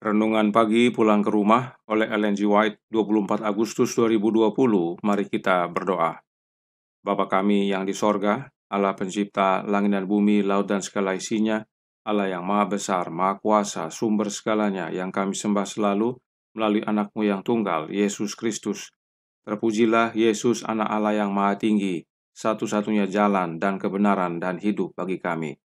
Renungan pagi pulang ke rumah oleh Ellen G. White 24 Agustus 2020. Mari kita berdoa. Bapa kami yang di sorga, Allah pencipta langit dan bumi, laut dan segala isinya, Allah yang maha besar, maha kuasa, sumber segalanya yang kami sembah selalu melalui anakmu yang tunggal, Yesus Kristus. Terpujilah Yesus anak Allah yang maha tinggi, satu-satunya jalan dan kebenaran dan hidup bagi kami.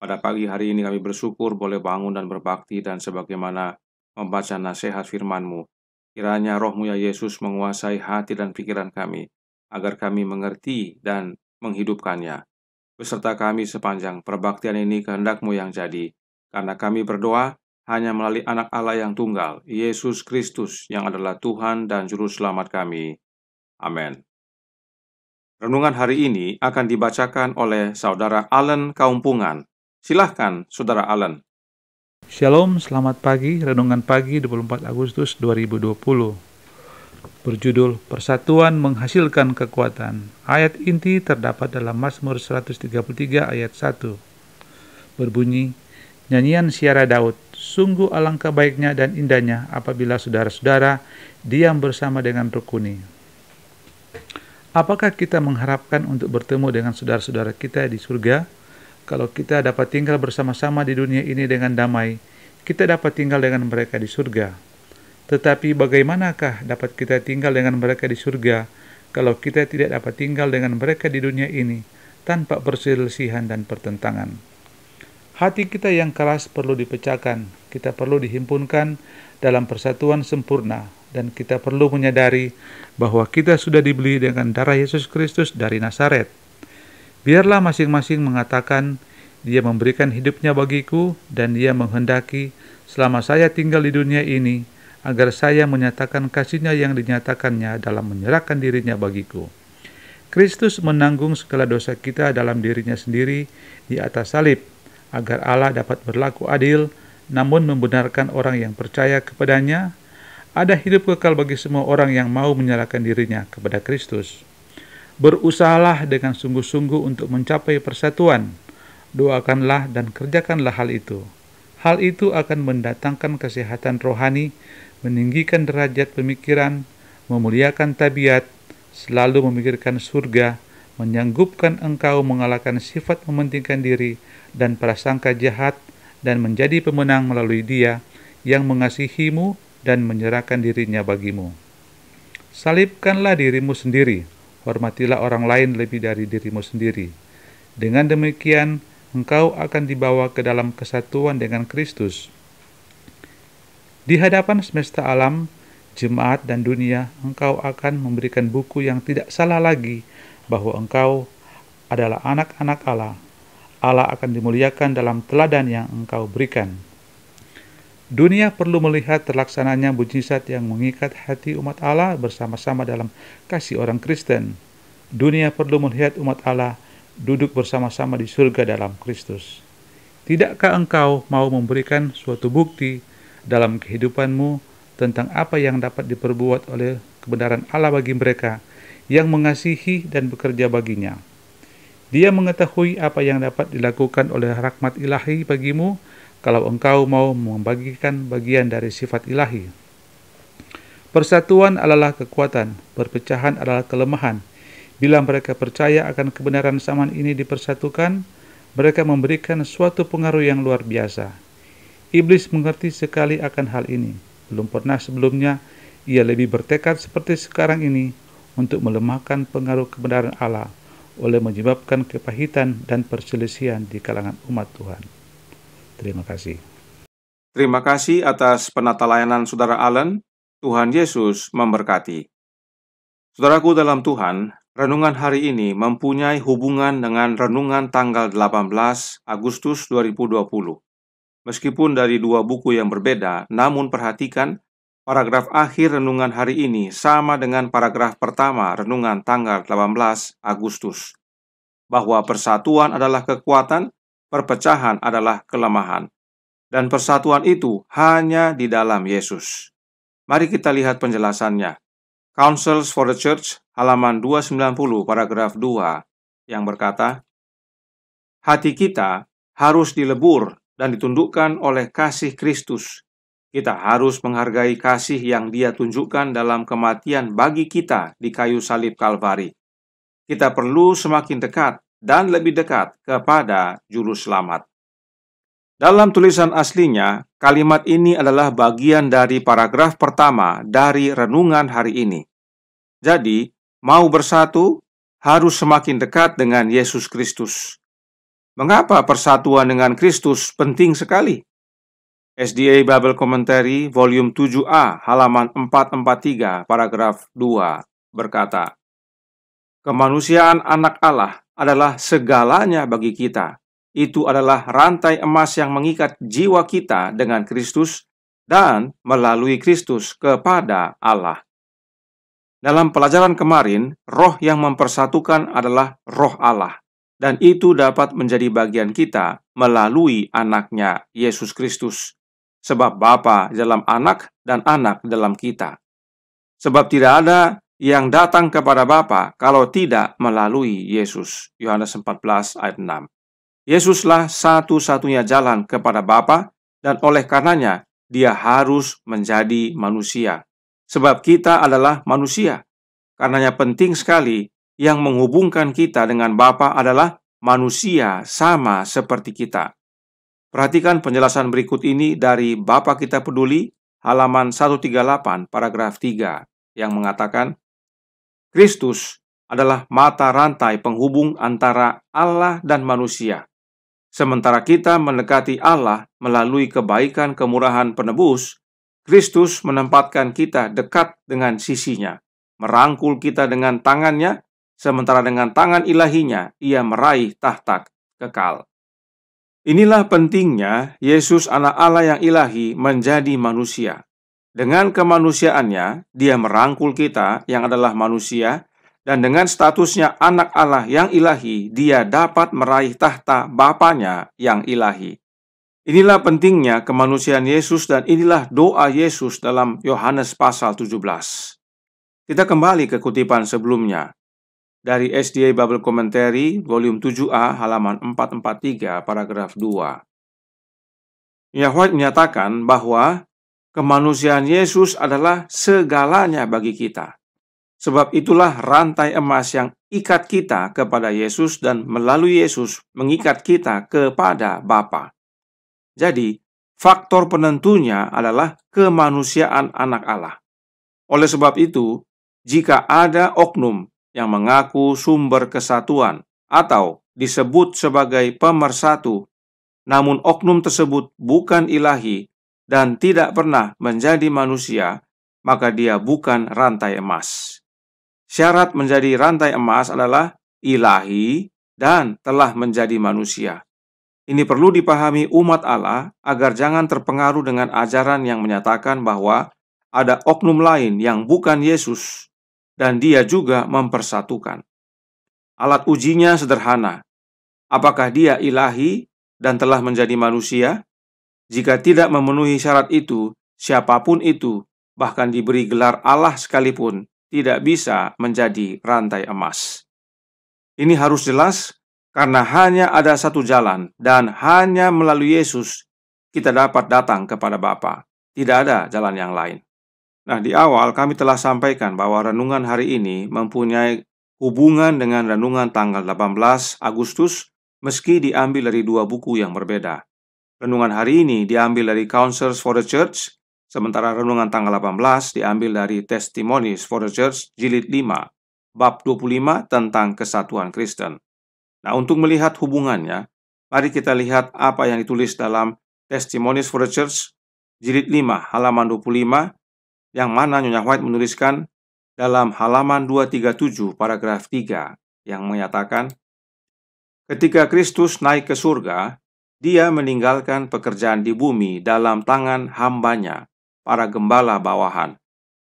Pada pagi hari ini kami bersyukur boleh bangun dan berbakti dan sebagaimana membaca nasihat firman-Mu. Kiranya rohmu ya Yesus menguasai hati dan pikiran kami, agar kami mengerti dan menghidupkannya. Beserta kami sepanjang perbaktian ini kehendakmu yang jadi, karena kami berdoa hanya melalui anak Allah yang tunggal, Yesus Kristus yang adalah Tuhan dan Juru Selamat kami. Amin. Renungan hari ini akan dibacakan oleh Saudara Allen Kaumpungan Silahkan, Saudara Alan. Shalom, selamat pagi. Renungan pagi 24 Agustus 2020. Berjudul Persatuan Menghasilkan Kekuatan. Ayat inti terdapat dalam Mazmur 133 ayat 1. Berbunyi, Nyanyian Siara Daud, sungguh alangkah baiknya dan indahnya apabila saudara-saudara diam bersama dengan rukuni. Apakah kita mengharapkan untuk bertemu dengan saudara-saudara kita di surga? Kalau kita dapat tinggal bersama-sama di dunia ini dengan damai, kita dapat tinggal dengan mereka di surga. Tetapi bagaimanakah dapat kita tinggal dengan mereka di surga kalau kita tidak dapat tinggal dengan mereka di dunia ini tanpa perselisihan dan pertentangan? Hati kita yang keras perlu dipecahkan, kita perlu dihimpunkan dalam persatuan sempurna, dan kita perlu menyadari bahwa kita sudah dibeli dengan darah Yesus Kristus dari Nazaret. Biarlah masing-masing mengatakan, Dia memberikan hidupnya bagiku dan Dia menghendaki selama saya tinggal di dunia ini agar saya menyatakan kasihnya yang dinyatakannya dalam menyerahkan dirinya bagiku. Kristus menanggung segala dosa kita dalam dirinya sendiri di atas salib agar Allah dapat berlaku adil namun membenarkan orang yang percaya kepadanya ada hidup kekal bagi semua orang yang mau menyerahkan dirinya kepada Kristus. Berusahalah dengan sungguh-sungguh untuk mencapai persatuan. Doakanlah dan kerjakanlah hal itu. Hal itu akan mendatangkan kesehatan rohani, meninggikan derajat pemikiran, memuliakan tabiat, selalu memikirkan surga, menyanggupkan engkau mengalahkan sifat mementingkan diri dan prasangka jahat dan menjadi pemenang melalui dia yang mengasihimu dan menyerahkan dirinya bagimu. Salibkanlah dirimu sendiri hormatilah orang lain lebih dari dirimu sendiri. Dengan demikian, engkau akan dibawa ke dalam kesatuan dengan Kristus. Di hadapan semesta alam, jemaat dan dunia, engkau akan memberikan buku yang tidak salah lagi bahwa engkau adalah anak-anak Allah. Allah akan dimuliakan dalam teladan yang engkau berikan. Dunia perlu melihat terlaksananya mujizat yang mengikat hati umat Allah bersama-sama dalam kasih orang Kristen. Dunia perlu melihat umat Allah duduk bersama-sama di surga dalam Kristus. Tidakkah engkau mau memberikan suatu bukti dalam kehidupanmu tentang apa yang dapat diperbuat oleh kebenaran Allah bagi mereka yang mengasihi dan bekerja baginya? Dia mengetahui apa yang dapat dilakukan oleh rahmat ilahi bagimu kalau engkau mau membagikan bagian dari sifat ilahi. Persatuan adalah kekuatan, perpecahan adalah kelemahan. Bila mereka percaya akan kebenaran zaman ini dipersatukan, mereka memberikan suatu pengaruh yang luar biasa. Iblis mengerti sekali akan hal ini. Belum pernah sebelumnya ia lebih bertekad seperti sekarang ini untuk melemahkan pengaruh kebenaran Allah oleh menyebabkan kepahitan dan perselisihan di kalangan umat Tuhan. Terima kasih. Terima kasih atas penata layanan Saudara Allen. Tuhan Yesus memberkati. Saudaraku dalam Tuhan, renungan hari ini mempunyai hubungan dengan renungan tanggal 18 Agustus 2020. Meskipun dari dua buku yang berbeda, namun perhatikan paragraf akhir renungan hari ini sama dengan paragraf pertama renungan tanggal 18 Agustus. Bahwa persatuan adalah kekuatan, perpecahan adalah kelemahan, dan persatuan itu hanya di dalam Yesus. Mari kita lihat penjelasannya. Councils for the Church, halaman 290, paragraf 2, yang berkata, Hati kita harus dilebur dan ditundukkan oleh kasih Kristus. Kita harus menghargai kasih yang Dia tunjukkan dalam kematian bagi kita di kayu salib Kalvari. Kita perlu semakin dekat dan lebih dekat kepada Juru Selamat. Dalam tulisan aslinya, kalimat ini adalah bagian dari paragraf pertama dari renungan hari ini. Jadi, mau bersatu harus semakin dekat dengan Yesus Kristus. Mengapa persatuan dengan Kristus penting sekali? SDA Bible Commentary Volume 7A halaman 443 paragraf 2 berkata, Kemanusiaan anak Allah adalah segalanya bagi kita. Itu adalah rantai emas yang mengikat jiwa kita dengan Kristus dan melalui Kristus kepada Allah. Dalam pelajaran kemarin, roh yang mempersatukan adalah roh Allah, dan itu dapat menjadi bagian kita melalui anaknya, Yesus Kristus. Sebab Bapa dalam anak dan anak dalam kita. Sebab tidak ada yang datang kepada Bapa kalau tidak melalui Yesus. Yohanes 14 ayat 6. Yesuslah satu-satunya jalan kepada Bapa dan oleh karenanya dia harus menjadi manusia. Sebab kita adalah manusia. Karenanya penting sekali yang menghubungkan kita dengan Bapa adalah manusia sama seperti kita. Perhatikan penjelasan berikut ini dari Bapa Kita Peduli halaman 138 paragraf 3 yang mengatakan Kristus adalah mata rantai penghubung antara Allah dan manusia. Sementara kita mendekati Allah melalui kebaikan kemurahan penebus, Kristus menempatkan kita dekat dengan sisinya, merangkul kita dengan tangannya, sementara dengan tangan ilahinya ia meraih tahta kekal. Inilah pentingnya Yesus anak Allah yang ilahi menjadi manusia. Dengan kemanusiaannya, dia merangkul kita yang adalah manusia, dan dengan statusnya anak Allah yang ilahi, dia dapat meraih tahta Bapanya yang ilahi. Inilah pentingnya kemanusiaan Yesus dan inilah doa Yesus dalam Yohanes pasal 17. Kita kembali ke kutipan sebelumnya. Dari SDA Bible Commentary, volume 7A, halaman 443, paragraf 2. Yahweh menyatakan bahwa Kemanusiaan Yesus adalah segalanya bagi kita. Sebab itulah rantai emas yang ikat kita kepada Yesus dan melalui Yesus mengikat kita kepada Bapa. Jadi, faktor penentunya adalah kemanusiaan anak Allah. Oleh sebab itu, jika ada oknum yang mengaku sumber kesatuan atau disebut sebagai pemersatu, namun oknum tersebut bukan ilahi, dan tidak pernah menjadi manusia, maka dia bukan rantai emas. Syarat menjadi rantai emas adalah ilahi dan telah menjadi manusia. Ini perlu dipahami umat Allah agar jangan terpengaruh dengan ajaran yang menyatakan bahwa ada oknum lain yang bukan Yesus dan dia juga mempersatukan. Alat ujinya sederhana. Apakah dia ilahi dan telah menjadi manusia? Jika tidak memenuhi syarat itu, siapapun itu, bahkan diberi gelar Allah sekalipun, tidak bisa menjadi rantai emas. Ini harus jelas karena hanya ada satu jalan dan hanya melalui Yesus kita dapat datang kepada Bapa. Tidak ada jalan yang lain. Nah, di awal kami telah sampaikan bahwa renungan hari ini mempunyai hubungan dengan renungan tanggal 18 Agustus meski diambil dari dua buku yang berbeda. Renungan hari ini diambil dari Counselors for the Church, sementara renungan tanggal 18 diambil dari Testimonies for the Church jilid 5, bab 25 tentang kesatuan Kristen. Nah, untuk melihat hubungannya, mari kita lihat apa yang ditulis dalam Testimonies for the Church jilid 5 halaman 25 yang mana Nyonya White menuliskan dalam halaman 237 paragraf 3 yang menyatakan Ketika Kristus naik ke surga, dia meninggalkan pekerjaan di bumi dalam tangan hambanya, para gembala bawahan.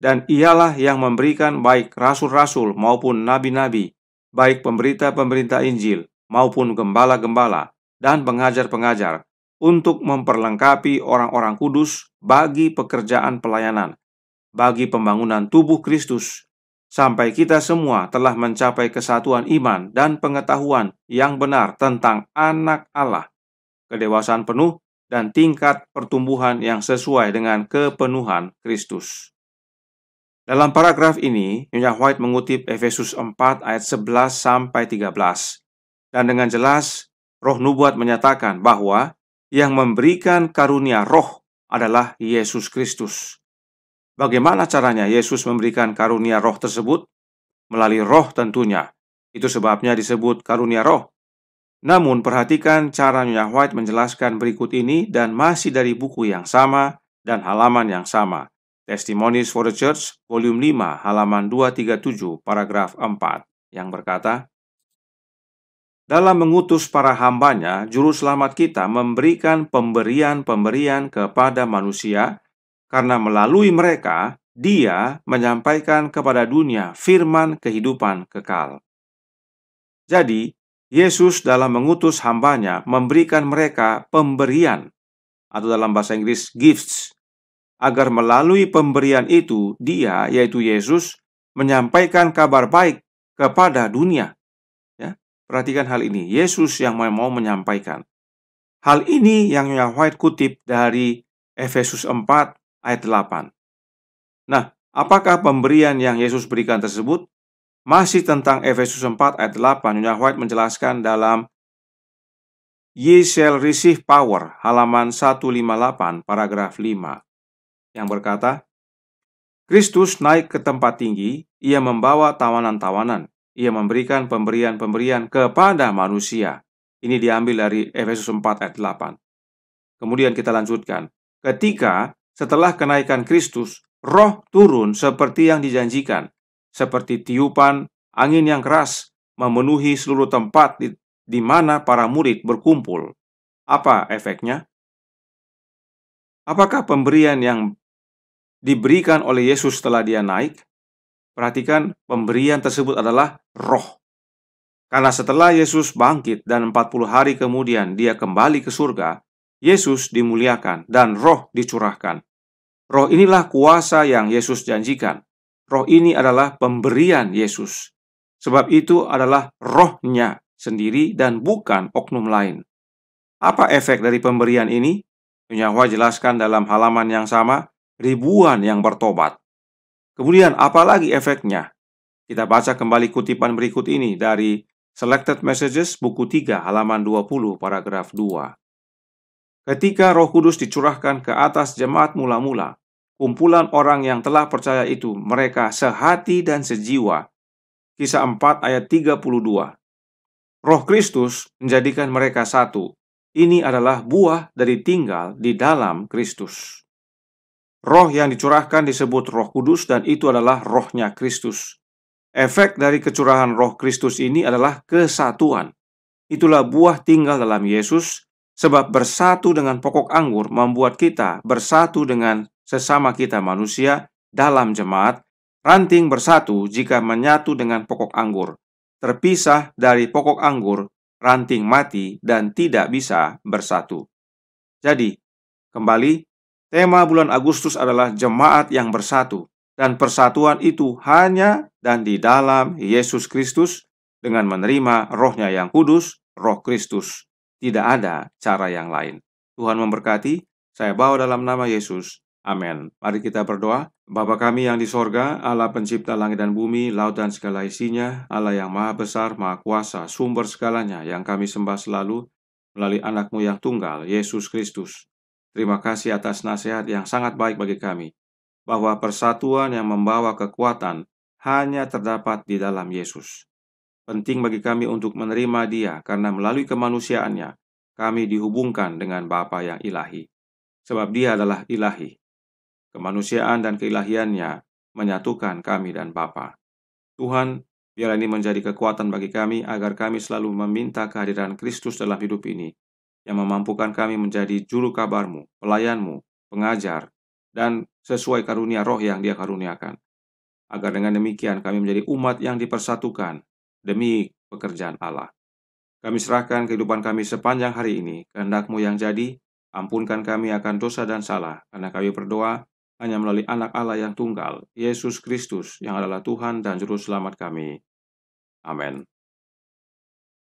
Dan ialah yang memberikan baik rasul-rasul maupun nabi-nabi, baik pemberita-pemberita Injil maupun gembala-gembala dan pengajar-pengajar untuk memperlengkapi orang-orang kudus bagi pekerjaan pelayanan, bagi pembangunan tubuh Kristus sampai kita semua telah mencapai kesatuan iman dan pengetahuan yang benar tentang Anak Allah, kedewasaan penuh, dan tingkat pertumbuhan yang sesuai dengan kepenuhan Kristus. Dalam paragraf ini, Nyonya White mengutip Efesus 4 ayat 11 sampai 13. Dan dengan jelas, roh nubuat menyatakan bahwa yang memberikan karunia roh adalah Yesus Kristus. Bagaimana caranya Yesus memberikan karunia roh tersebut? Melalui roh tentunya. Itu sebabnya disebut karunia roh. Namun perhatikan cara Nyonya White menjelaskan berikut ini dan masih dari buku yang sama dan halaman yang sama. Testimonies for the Church, volume 5, halaman 237, paragraf 4, yang berkata, Dalam mengutus para hambanya, Juru Selamat kita memberikan pemberian-pemberian kepada manusia, karena melalui mereka, dia menyampaikan kepada dunia firman kehidupan kekal. Jadi, Yesus dalam mengutus hambanya memberikan mereka pemberian atau dalam bahasa Inggris gifts agar melalui pemberian itu dia yaitu Yesus menyampaikan kabar baik kepada dunia. Ya, perhatikan hal ini, Yesus yang mau menyampaikan. Hal ini yang White kutip dari Efesus 4 ayat 8. Nah, apakah pemberian yang Yesus berikan tersebut? Masih tentang Efesus 4 ayat 8, Nyonya White menjelaskan dalam Ye shall receive power, halaman 158, paragraf 5, yang berkata, Kristus naik ke tempat tinggi, ia membawa tawanan-tawanan, ia memberikan pemberian-pemberian kepada manusia. Ini diambil dari Efesus 4 ayat 8. Kemudian kita lanjutkan. Ketika setelah kenaikan Kristus, roh turun seperti yang dijanjikan seperti tiupan angin yang keras memenuhi seluruh tempat di, di mana para murid berkumpul. Apa efeknya? Apakah pemberian yang diberikan oleh Yesus setelah dia naik? Perhatikan, pemberian tersebut adalah roh. Karena setelah Yesus bangkit dan 40 hari kemudian dia kembali ke surga, Yesus dimuliakan dan roh dicurahkan. Roh inilah kuasa yang Yesus janjikan. Roh ini adalah pemberian Yesus. Sebab itu adalah rohnya sendiri dan bukan oknum lain. Apa efek dari pemberian ini? Yahwa jelaskan dalam halaman yang sama, ribuan yang bertobat. Kemudian apalagi efeknya? Kita baca kembali kutipan berikut ini dari Selected Messages buku 3 halaman 20 paragraf 2. Ketika Roh Kudus dicurahkan ke atas jemaat mula-mula, kumpulan orang yang telah percaya itu, mereka sehati dan sejiwa. Kisah 4 ayat 32. Roh Kristus menjadikan mereka satu. Ini adalah buah dari tinggal di dalam Kristus. Roh yang dicurahkan disebut Roh Kudus dan itu adalah rohnya Kristus. Efek dari kecurahan Roh Kristus ini adalah kesatuan. Itulah buah tinggal dalam Yesus sebab bersatu dengan pokok anggur membuat kita bersatu dengan sesama kita manusia dalam jemaat, ranting bersatu jika menyatu dengan pokok anggur. Terpisah dari pokok anggur, ranting mati dan tidak bisa bersatu. Jadi, kembali, tema bulan Agustus adalah jemaat yang bersatu, dan persatuan itu hanya dan di dalam Yesus Kristus dengan menerima rohnya yang kudus, roh Kristus. Tidak ada cara yang lain. Tuhan memberkati, saya bawa dalam nama Yesus. Amin. Mari kita berdoa. Bapa kami yang di sorga, Allah pencipta langit dan bumi, laut dan segala isinya, Allah yang maha besar, maha kuasa, sumber segalanya, yang kami sembah selalu, melalui anakmu yang tunggal, Yesus Kristus. Terima kasih atas nasihat yang sangat baik bagi kami, bahwa persatuan yang membawa kekuatan hanya terdapat di dalam Yesus. Penting bagi kami untuk menerima dia, karena melalui kemanusiaannya, kami dihubungkan dengan Bapa yang ilahi. Sebab dia adalah ilahi, kemanusiaan dan keilahiannya menyatukan kami dan Bapa. Tuhan, biarlah ini menjadi kekuatan bagi kami agar kami selalu meminta kehadiran Kristus dalam hidup ini, yang memampukan kami menjadi juru kabarmu, pelayanmu, pengajar, dan sesuai karunia roh yang dia karuniakan. Agar dengan demikian kami menjadi umat yang dipersatukan demi pekerjaan Allah. Kami serahkan kehidupan kami sepanjang hari ini, kehendakmu yang jadi, ampunkan kami akan dosa dan salah, karena kami berdoa hanya melalui anak Allah yang tunggal, Yesus Kristus, yang adalah Tuhan dan Juru Selamat kami. Amin.